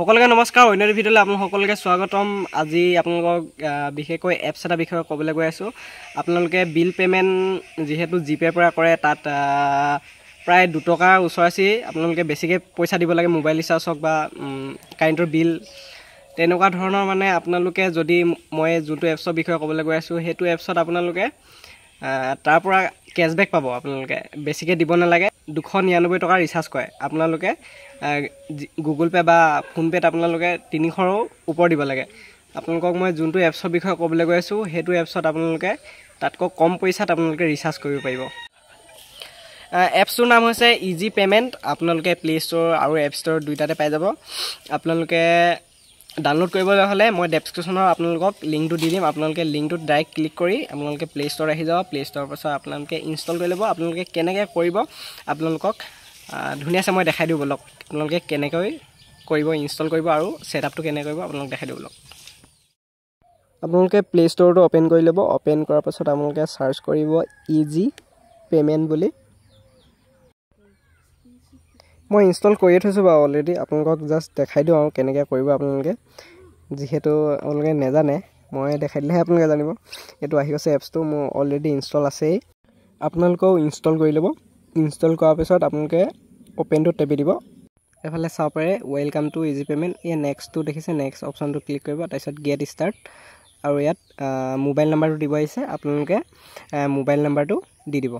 সকলোকে নমস্কাৰ অন্য ভিডিঅ'লৈ আপোনাৰ সকলোকে স্বাগতম আজি আপোনালোকক বিশেষকৈ এপছ এটাৰ বিষয়ে ক'বলৈ গৈ আছোঁ আপোনালোকে বিল পে'মেণ্ট যিহেতু জিপে'ৰ পৰা কৰে তাত প্ৰায় দুটকাৰ ওচৰাচি আপোনালোকে বেছিকৈ পইচা দিব লাগে মোবাইল ৰিচাৰ্জ হওক বা কাৰেণ্টৰ বিল তেনেকুৱা ধৰণৰ মানে আপোনালোকে যদি মই যোনটো এপছৰ বিষয়ে ক'বলৈ গৈ আছোঁ সেইটো এপছত আপোনালোকে তাৰ পৰা কেচবেক পাব আপোনালোকে বেছিকৈ দিব নালাগে দুশ নিৰানব্বৈ টকা ৰিচাৰ্জ কৰে আপোনালোকে গুগল পে' বা ফোনপে'ত আপোনালোকে তিনিশৰো ওপৰ দিব লাগে আপোনালোকক মই যোনটো এপছৰ বিষয়ে ক'বলৈ গৈ আছোঁ সেইটো এপছত আপোনালোকে তাতকৈ কম পইচাত আপোনালোকে ৰিচাৰ্জ কৰিব পাৰিব এপছটোৰ নাম হৈছে ইজি পে'মেণ্ট আপোনালোকে প্লে' ষ্ট'ৰ আৰু এপ ষ্ট'ৰ দুয়োটাতে পাই যাব আপোনালোকে ডাউনলোড কৰিবলৈ হ'লে মই ডেপচক্ৰিপশ্যনত আপোনালোকক লিংকটো দি দিম আপোনালোকে লিংকটোত ডাইৰেক্ট ক্লিক কৰি আপোনালোকে প্লে ষ্ট'ৰ আহি যাব প্লে পাছত আপোনালোকে ইনষ্টল কৰি ল'ব আপোনালোকে কেনেকৈ কৰিব আপোনালোকক ধুনীয়াছে মই দেখাই দিওঁ ব'লক আপোনালোকে কেনেকৈ কৰিব ইনষ্টল কৰিব আৰু ছেটআপটো কেনেকৈ কৰিব আপোনালোকে দেখাই দিওঁ ব'লক আপোনালোকে প্লে ষ্ট'ৰটো অ'পেন কৰি ল'ব অ'পেন কৰাৰ পাছত আপোনালোকে চাৰ্চ কৰিব ইজি পে'মেণ্ট বুলি মই ইনষ্টল কৰিয়ে থৈছোঁ বাৰু অলৰেডি আপোনালোকক জাষ্ট দেখাই দিওঁ আৰু কেনেকৈ কৰিব আপোনালোকে যিহেতু আপোনালোকে নেজানে মই দেখাই দিলেহে আপোনালোকে জানিব এইটো আহি গৈছে এপছটো মোৰ অলৰেডি ইনষ্টল আছেই আপোনালোকেও ইনষ্টল কৰি ল'ব ইনষ্টল কৰাৰ পিছত আপোনালোকে অ'পেনটো টেপি দিব এফালে চাব পাৰে ৱেলকাম টু ইজি পে'মেণ্ট এই নেক্সটটো দেখিছে নেক্সট অপশ্যনটো ক্লিক কৰিব তাৰপিছত গেট ষ্টাৰ্ট আৰু ইয়াত মোবাইল নাম্বাৰটো দিব আহিছে আপোনালোকে মোবাইল নাম্বাৰটো দি দিব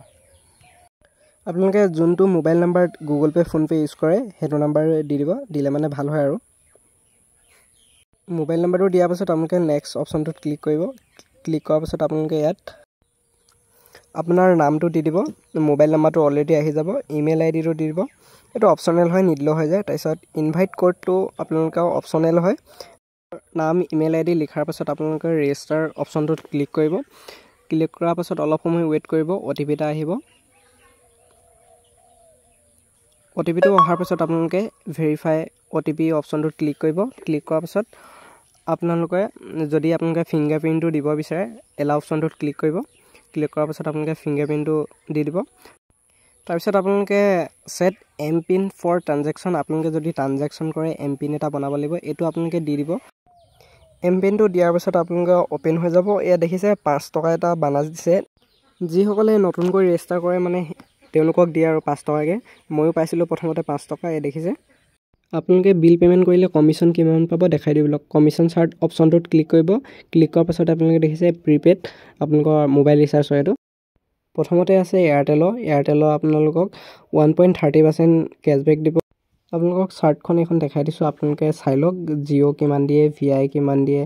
আপোনালোকে যোনটো মোবাইল নাম্বাৰত গুগল পে' ফোনপে' ইউজ কৰে সেইটো নাম্বাৰ দি দিব দিলে মানে ভাল হয় আৰু মোবাইল নাম্বাৰটো দিয়াৰ পাছত আপোনালোকে নেক্সট অপশ্যনটোত ক্লিক কৰিব ক্লিক কৰাৰ পাছত আপোনালোকে ইয়াত আপোনাৰ নামটো দি দিব মোবাইল নাম্বাৰটো অলৰেডি আহি যাব ইমেইল আই ডিটো দি দিব এইটো অপশ্যনেল হয় নিদিলেও হৈ যায় তাৰপিছত ইনভাইট কোডটো আপোনালোকৰ অপশ্যনেল হয় নাম ইমেইল আই ডি লিখাৰ পাছত আপোনালোকে ৰেজিষ্টাৰ অপশ্যনটোত ক্লিক কৰিব ক্লিক কৰাৰ পাছত অলপ সময় ৱেইট কৰিব অ টি পি এটা আহিব অ' টি পিটো অহাৰ পিছত আপোনালোকে ভেৰিফাই অ' টি পি অপশ্যনটোত ক্লিক কৰিব ক্লিক কৰাৰ পিছত আপোনালোকে যদি আপোনালোকে ফিংগাৰপ্ৰিণ্টটো দিব বিচাৰে এলা অপশ্যনটোত ক্লিক কৰিব ক্লিক কৰাৰ পিছত আপোনালোকে ফিংগাৰপ্ৰিণ্টটো দি দিব তাৰপিছত আপোনালোকে set M PIN for transaction আপোনালোকে যদি ট্ৰানজেকশ্যন কৰে এম পিন এটা বনাব লাগিব এইটো আপোনালোকে দি দিব এম পিনটো দিয়াৰ পিছত আপোনালোকে অ'পেন হৈ যাব এয়া দেখিছে পাঁচ টকা এটা বানাজ দিছে যিসকলে নতুনকৈ ৰেজিষ্টাৰ কৰে মানে তেওঁলোকক দিয়ে আৰু পাঁচ টকাকৈ ময়ো পাইছিলোঁ প্ৰথমতে পাঁচ টকা এই দেখিছে আপোনালোকে বিল পে'মেণ্ট কৰিলে কমিশ্যন কিমান পাব দেখাই দিব কমিশ্যন চাৰ্ট অপশ্যনটোত ক্লিক কৰিব ক্লিক কৰাৰ পাছত আপোনালোকে দেখিছে প্ৰিপেইড আপোনালোকৰ মোবাইল ৰিচাৰ্জ হয় এইটো প্ৰথমতে আছে এয়াৰটেলৰ এয়াৰটেলৰ আপোনালোকক one point thirty percent cashback দিব আপোনালোকক চাৰ্টখন এইখন দেখাই দিছোঁ আপোনালোকে চাই লওক জিঅ' কিমান দিয়ে ভি আই কিমান দিয়ে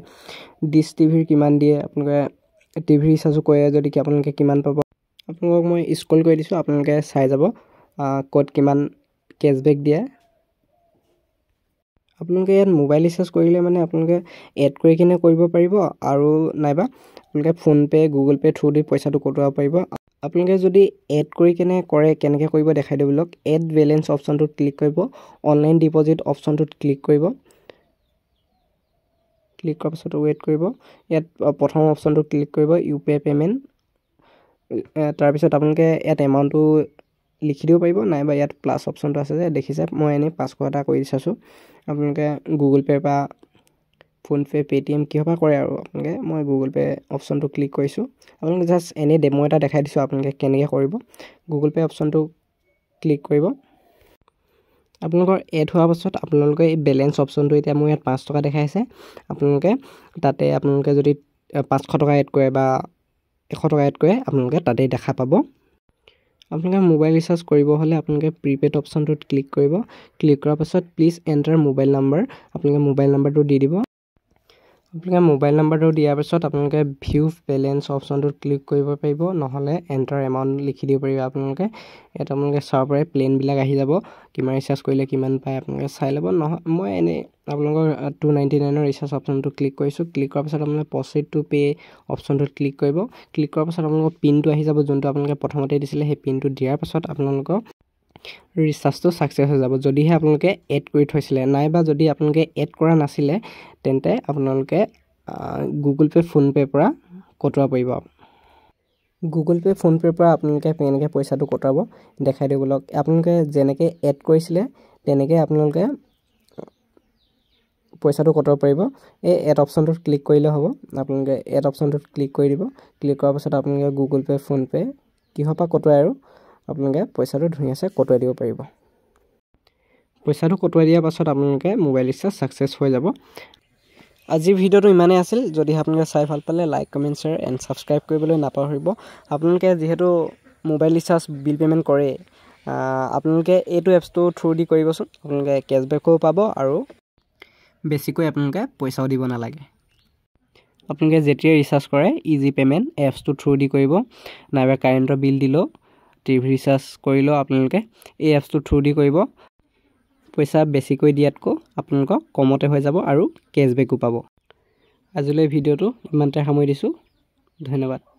ডিছ টিভিৰ কিমান দিয়ে আপোনালোকে টিভি ৰিচাৰ্জো কৰে যদি আপোনালোকে কিমান পাব আপোনালোকক মই স্কুল কৰি দিছোঁ আপোনালোকে চাই যাব ক'ত কিমান কেশ্ববেক দিয়ে আপোনালোকে ইয়াত মোবাইল ৰিচাৰ্জ কৰিলে মানে আপোনালোকে এড কৰি কিনে কৰিব পাৰিব আৰু নাইবা আপোনালোকে ফোনপে' গুগল পে' থ্ৰু দি পইচাটো কটোৱাব পাৰিব আপোনালোকে যদি এড কৰি কেনে কৰে কেনেকৈ কৰিব দেখাই দিব লওক এড বেলেঞ্চ অপশ্যনটোত ক্লিক কৰিব অনলাইন ডিপ'জিট অপশ্যনটোত ক্লিক কৰিব ক্লিক কৰাৰ পাছত ৱেইট কৰিব ইয়াত প্ৰথম অপশ্যনটো ক্লিক কৰিব ইউ পি আই পে'মেণ্ট তাৰপিছত আপোনালোকে ইয়াত এমাউণ্টটো লিখি দিব পাৰিব নাইবা ইয়াত প্লাছ অপশ্যনটো আছে যে দেখিছে মই এনেই পাঁচশ এটা কৰি চাইছোঁ আপোনালোকে গুগল পে' বা ফোনপে' পে'টিএম কিহৰ পৰা কৰে আৰু আপোনালোকে মই গুগল পে' অপশ্যনটো ক্লিক কৰিছোঁ আপোনালোকে জাষ্ট এনেই ডেম' এটা দেখাই দিছোঁ আপোনালোকে কেনেকৈ কৰিব গুগল পে' অপশ্যনটো ক্লিক কৰিব আপোনালোকৰ এড হোৱাৰ পাছত আপোনালোকে এই বেলেঞ্চ অপশ্যনটো এতিয়া মোৰ ইয়াত পাঁচ টকা দেখাইছে আপোনালোকে তাতে আপোনালোকে যদি পাঁচশ টকা এড কৰে বা এশ টকাতকৈ আপোনালোকে তাতেই দেখা পাব আপোনালোকে মোবাইল ৰিচাৰ্জ কৰিব হ'লে আপোনালোকে প্ৰিপেইড অপশ্যনটোত ক্লিক কৰিব ক্লিক কৰাৰ পাছত প্লিজ এণ্টাৰ মোবাইল নাম্বাৰ আপোনালোকে মোবাইল নাম্বাৰটো দি দিব আপোনালোকে মোবাইল নম্বৰটো দিয়াৰ পিছত আপোনালোকে ভিউ বেলেঞ্চ অপশ্যনটোত ক্লিক কৰিব পাৰিব নহ'লে এণ্টাৰ এমাউণ্ট লিখি দিব পাৰিব আপোনালোকে ইয়াত আপোনালোকে চাব পাৰে প্লেনবিলাক আহি যাব কিমান ৰিচাৰ্জ কৰিলে কিমান পায় আপোনালোকে চাই ল'ব নহয় মই এনেই আপোনালোকৰ টু নাইণ্টি নাইনৰ ৰিচাৰ্জ অপশ্যনটো ক্লিক কৰিছোঁ ক্লিক কৰাৰ পিছত আপোনালোকে প্ৰচিড টু পে' অপশ্যনটোত ক্লিক কৰিব ক্লিক কৰাৰ পিছত আপোনালোকৰ পিনটো আহি যাব যোনটো আপোনালোকে প্ৰথমতে দিছিলে সেই পিনটো দিয়াৰ পাছত আপোনালোকৰ ৰিচাৰ্জটো ছাকচেছ হৈ যাব যদিহে আপোনালোকে এড কৰি থৈছিলে নাইবা যদি আপোনালোকে এড কৰা নাছিলে তেন্তে আপোনালোকে গুগল পে' ফোনপে'ৰ পৰা কটোৱা পাৰিব গুগল পে' ফোনপে'ৰ পৰা আপোনালোকে কেনেকৈ পইচাটো কটাব দেখাই দিব লওক আপোনালোকে যেনেকৈ এড কৰিছিলে তেনেকৈ আপোনালোকে পইচাটো কটাব পাৰিব এই এড অপশ্যনটোত ক্লিক কৰিলে হ'ব আপোনালোকে এড অপশ্যনটোত ক্লিক কৰি দিব ক্লিক কৰাৰ পাছত আপোনালোকে গুগল পে' ফোনপে' কিহৰ পৰা কটোৱাই আৰু আপোনালোকে পইচাটো ধুনীয়াছে কটোৱাই দিব পাৰিব পইচাটো কটোৱাই দিয়াৰ পাছত আপোনালোকে মোবাইল ৰিচাৰ্জ ছাকচেছ হৈ যাব আজিৰ ভিডিঅ'টো ইমানেই আছিল যদি আপোনালোকে চাই ভাল পালে like comment share and subscribe কৰিবলৈ নাপাহৰিব আপোনালোকে যিহেতু মোবাইল ৰিচাৰ্জ বিল পে'মেণ্ট কৰে আপোনালোকে এইটো এপছটো থ্ৰুদি কৰিবচোন আপোনালোকে কেচবেকো পাব আৰু বেছিকৈ আপোনালোকে পইচাও দিব নালাগে আপোনালোকে যেতিয়াই ৰিচাৰ্জ কৰে ইজি পে'মেণ্ট এপছটো থ্ৰুদি কৰিব নাইবা কাৰেণ্টৰ বিল দিলেও টিভি ৰিচাৰ্জ কৰিলেও আপোনালোকে এই এপছটো থ্ৰুদি কৰিব পইচা বেছিকৈ দিয়াতকৈ আপোনালোকৰ কমতে হৈ যাব আৰু কেশ্ববেকো পাব আজিলৈ ভিডিঅ'টো ইমানতে সামৰি দিছোঁ ধন্যবাদ